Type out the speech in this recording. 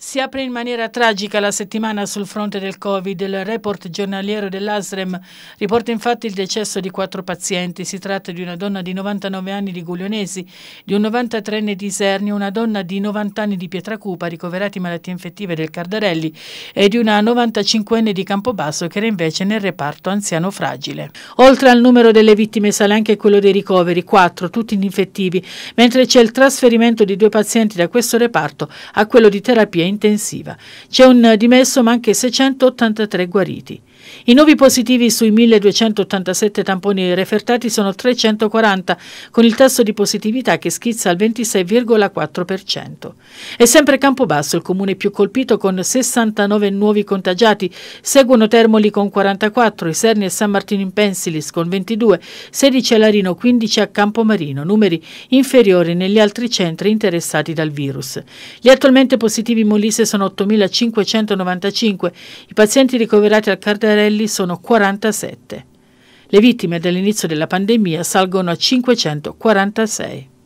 Si apre in maniera tragica la settimana sul fronte del Covid. Il report giornaliero dell'ASREM riporta infatti il decesso di quattro pazienti. Si tratta di una donna di 99 anni di Guglionesi, di un 93enne di Iserni, una donna di 90 anni di Pietracupa ricoverati malattie infettive del Cardarelli e di una 95enne di Campobasso che era invece nel reparto anziano fragile. Oltre al numero delle vittime sale anche quello dei ricoveri, quattro, tutti infettivi, mentre c'è il trasferimento di due pazienti da questo reparto a quello di terapia intensiva. C'è un dimesso ma anche 683 guariti. I nuovi positivi sui 1287 tamponi refertati sono 340, con il tasso di positività che schizza al 26,4%. È sempre Campobasso il comune più colpito con 69 nuovi contagiati, seguono Termoli con 44, Iserni e San Martino in Pensilis con 22, 16 a Larino, 15 a Campomarino, numeri inferiori negli altri centri interessati dal virus. Gli attualmente positivi in Molise sono 8.595, i pazienti ricoverati al Cardarelli sono 47. Le vittime dall'inizio della pandemia salgono a 546.